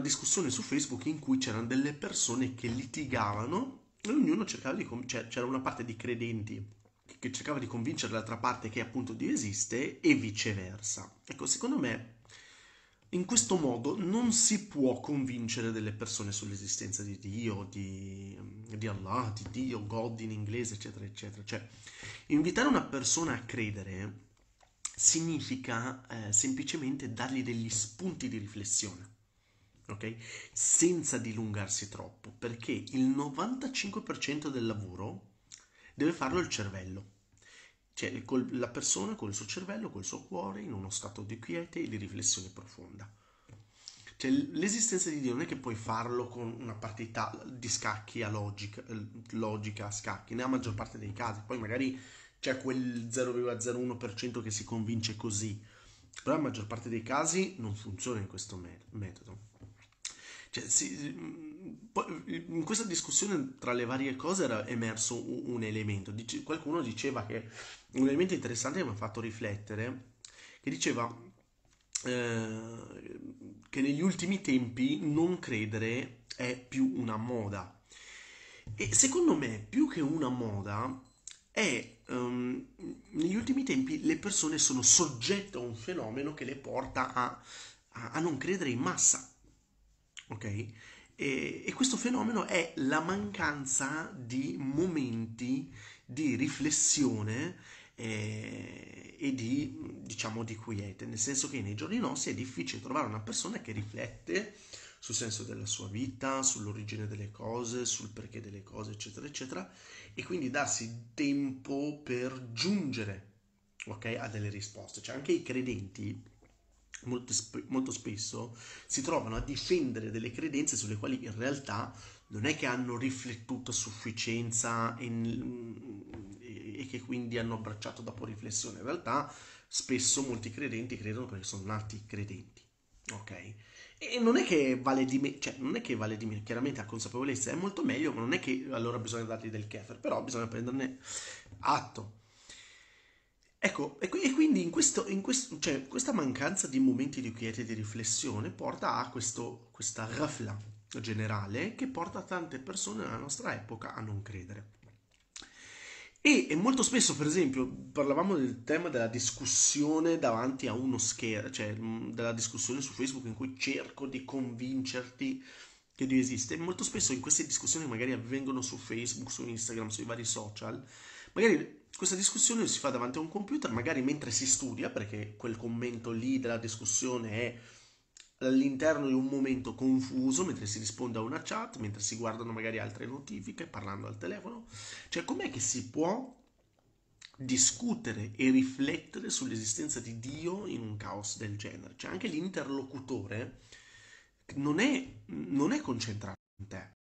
una discussione su Facebook in cui c'erano delle persone che litigavano e ognuno cercava di... Con- cioè, c'era una parte di credenti che cercava di convincere l'altra parte che appunto Dio esiste e viceversa. Ecco, secondo me in questo modo non si può convincere delle persone sull'esistenza di Dio, di, di Allah, di Dio, God in inglese, eccetera, eccetera. Cioè, invitare una persona a credere significa eh, semplicemente dargli degli spunti di riflessione ok? Senza dilungarsi troppo, perché il 95% del lavoro deve farlo il cervello. Cioè col, la persona con il suo cervello, col suo cuore, in uno stato di quiete e di riflessione profonda. Cioè, l'esistenza di Dio non è che puoi farlo con una partita di scacchi a logica, logica a scacchi, nella maggior parte dei casi. Poi magari c'è quel 0,01% che si convince così, però la maggior parte dei casi non funziona in questo metodo. Cioè, si, in questa discussione tra le varie cose era emerso un, un elemento. Dice, qualcuno diceva che un elemento interessante che mi ha fatto riflettere, che diceva eh, che negli ultimi tempi non credere è più una moda. E secondo me, più che una moda, è um, negli ultimi tempi le persone sono soggette a un fenomeno che le porta a, a, a non credere in massa ok? E, e questo fenomeno è la mancanza di momenti di riflessione eh, e di, diciamo, di quiete, nel senso che nei giorni nostri è difficile trovare una persona che riflette sul senso della sua vita, sull'origine delle cose, sul perché delle cose, eccetera, eccetera, e quindi darsi tempo per giungere, ok, a delle risposte. Cioè anche i credenti molto, sp- molto spesso si trovano a difendere delle credenze sulle quali in realtà non è che hanno riflettuto a sufficienza e, e che quindi hanno abbracciato dopo riflessione. In realtà spesso molti credenti credono perché sono nati credenti. Ok? E non è che vale di meno, cioè non è che vale di meno, chiaramente la consapevolezza è molto meglio, ma non è che allora bisogna dargli del kefir, però bisogna prenderne atto. Ecco, e quindi in questo, in questo, cioè, questa mancanza di momenti di quiete e di riflessione porta a questo, questa rafla generale che porta tante persone nella nostra epoca a non credere. E molto spesso, per esempio, parlavamo del tema della discussione davanti a uno schermo, cioè mm, della discussione su Facebook in cui cerco di convincerti che Dio esiste. E molto spesso in queste discussioni che magari avvengono su Facebook, su Instagram, sui vari social, magari questa discussione si fa davanti a un computer, magari mentre si studia, perché quel commento lì della discussione è all'interno di un momento confuso, mentre si risponde a una chat, mentre si guardano magari altre notifiche, parlando al telefono. Cioè, com'è che si può discutere e riflettere sull'esistenza di Dio in un caos del genere? Cioè, anche l'interlocutore non è, non è concentrato in te.